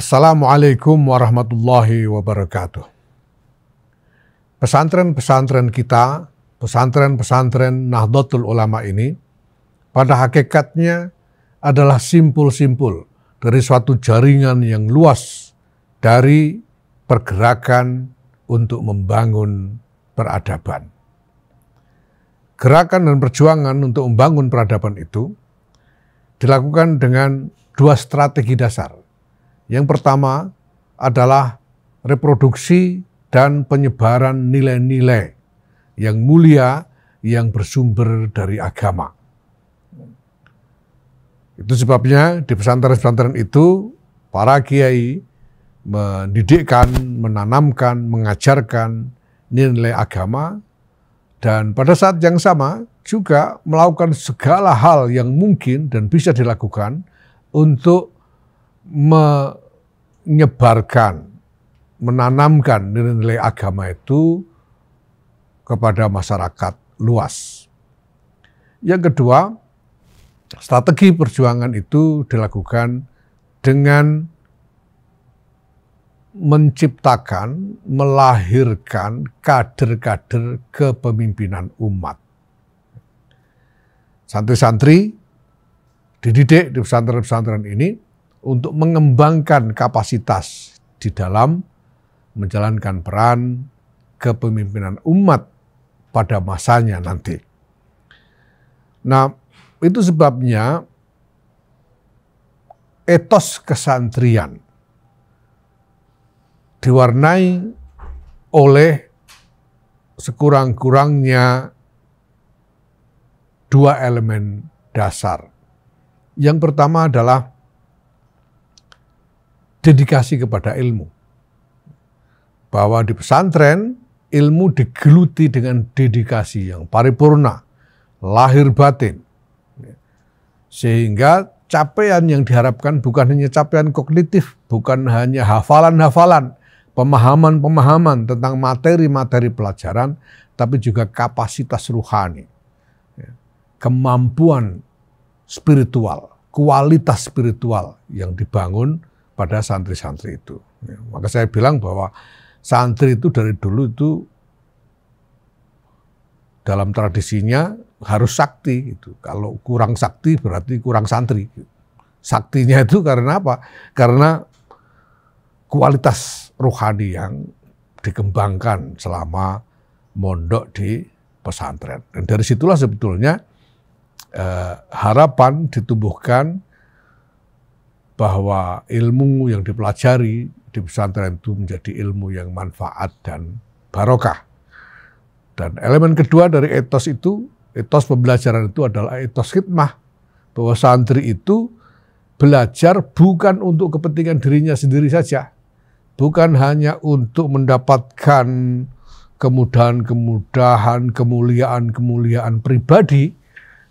Assalamualaikum warahmatullahi wabarakatuh. Pesantren-pesantren kita, pesantren-pesantren Nahdlatul Ulama ini, pada hakikatnya adalah simpul-simpul dari suatu jaringan yang luas dari pergerakan untuk membangun peradaban. Gerakan dan perjuangan untuk membangun peradaban itu dilakukan dengan dua strategi dasar yang pertama adalah reproduksi dan penyebaran nilai-nilai yang mulia yang bersumber dari agama. Itu sebabnya di pesantren-pesantren itu para kiai mendidikkan, menanamkan, mengajarkan nilai agama dan pada saat yang sama juga melakukan segala hal yang mungkin dan bisa dilakukan untuk menyebarkan, menanamkan nilai-nilai agama itu kepada masyarakat luas. Yang kedua, strategi perjuangan itu dilakukan dengan menciptakan, melahirkan kader-kader kepemimpinan umat. Santri-santri dididik di pesantren-pesantren ini untuk mengembangkan kapasitas di dalam menjalankan peran kepemimpinan umat pada masanya nanti. Nah, itu sebabnya etos kesantrian diwarnai oleh sekurang-kurangnya dua elemen dasar. Yang pertama adalah dedikasi kepada ilmu. Bahwa di pesantren, ilmu digeluti dengan dedikasi yang paripurna, lahir batin. Sehingga capaian yang diharapkan bukan hanya capaian kognitif, bukan hanya hafalan-hafalan, pemahaman-pemahaman tentang materi-materi pelajaran, tapi juga kapasitas ruhani, kemampuan spiritual, kualitas spiritual yang dibangun pada santri-santri itu. Ya, maka saya bilang bahwa santri itu dari dulu itu dalam tradisinya harus sakti gitu. Kalau kurang sakti berarti kurang santri. Saktinya itu karena apa? Karena kualitas rohani yang dikembangkan selama mondok di pesantren. Dan dari situlah sebetulnya eh, harapan ditumbuhkan bahwa ilmu yang dipelajari di pesantren itu menjadi ilmu yang manfaat dan barokah. Dan elemen kedua dari etos itu, etos pembelajaran itu adalah etos khidmah. Bahwa santri itu belajar bukan untuk kepentingan dirinya sendiri saja. Bukan hanya untuk mendapatkan kemudahan-kemudahan, kemuliaan-kemuliaan pribadi,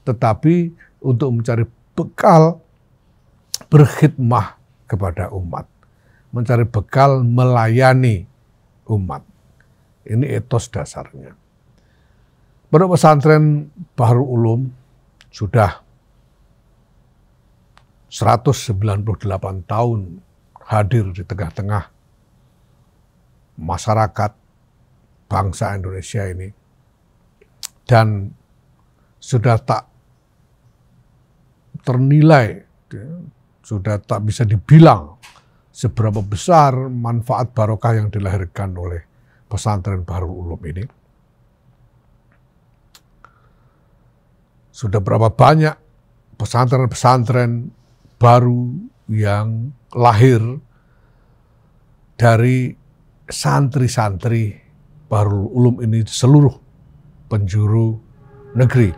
tetapi untuk mencari bekal berkhidmah kepada umat, mencari bekal melayani umat. Ini etos dasarnya. Pondok pesantren Baru Ulum sudah 198 tahun hadir di tengah-tengah masyarakat bangsa Indonesia ini dan sudah tak ternilai sudah tak bisa dibilang seberapa besar manfaat barokah yang dilahirkan oleh pesantren baru Ulum ini. Sudah berapa banyak pesantren-pesantren baru yang lahir dari santri-santri baru Ulum ini di seluruh penjuru negeri.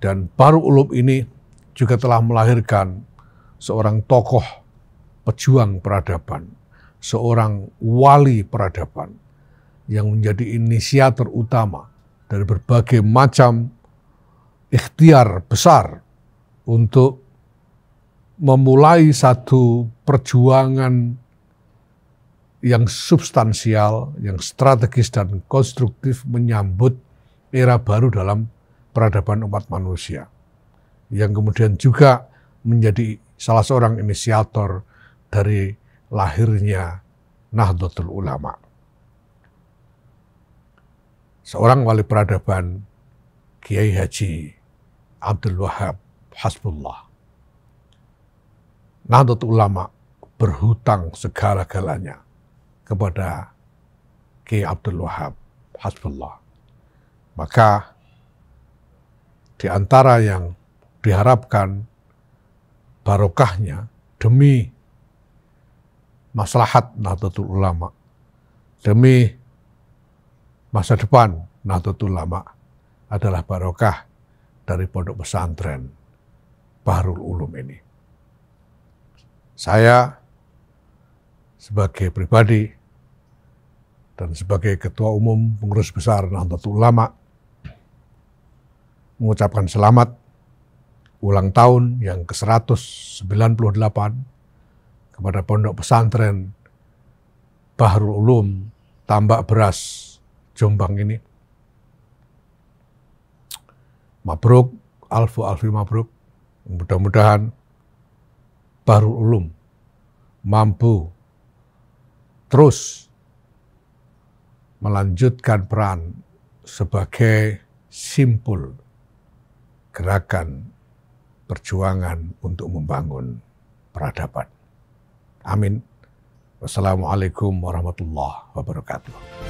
Dan Baru Ulum ini juga telah melahirkan seorang tokoh pejuang peradaban, seorang wali peradaban yang menjadi inisiator utama dari berbagai macam ikhtiar besar untuk memulai satu perjuangan yang substansial, yang strategis dan konstruktif menyambut era baru dalam peradaban umat manusia yang kemudian juga menjadi salah seorang inisiator dari lahirnya Nahdlatul Ulama. Seorang wali peradaban Kiai Haji Abdul Wahab Hasbullah. Nahdlatul Ulama berhutang segala-galanya kepada Kiai Abdul Wahab Hasbullah. Maka di antara yang diharapkan barokahnya demi maslahat Nahdlatul Ulama, demi masa depan Nahdlatul Ulama adalah barokah dari pondok pesantren Bahrul Ulum ini. Saya sebagai pribadi dan sebagai Ketua Umum Pengurus Besar Nahdlatul Ulama mengucapkan selamat ulang tahun yang ke-198 kepada Pondok Pesantren Bahrul Ulum Tambak Beras Jombang ini. Mabruk, alfu alfi mabruk. Mudah-mudahan Bahrul Ulum mampu terus melanjutkan peran sebagai simpul gerakan perjuangan untuk membangun peradaban. Amin. Wassalamualaikum warahmatullahi wabarakatuh.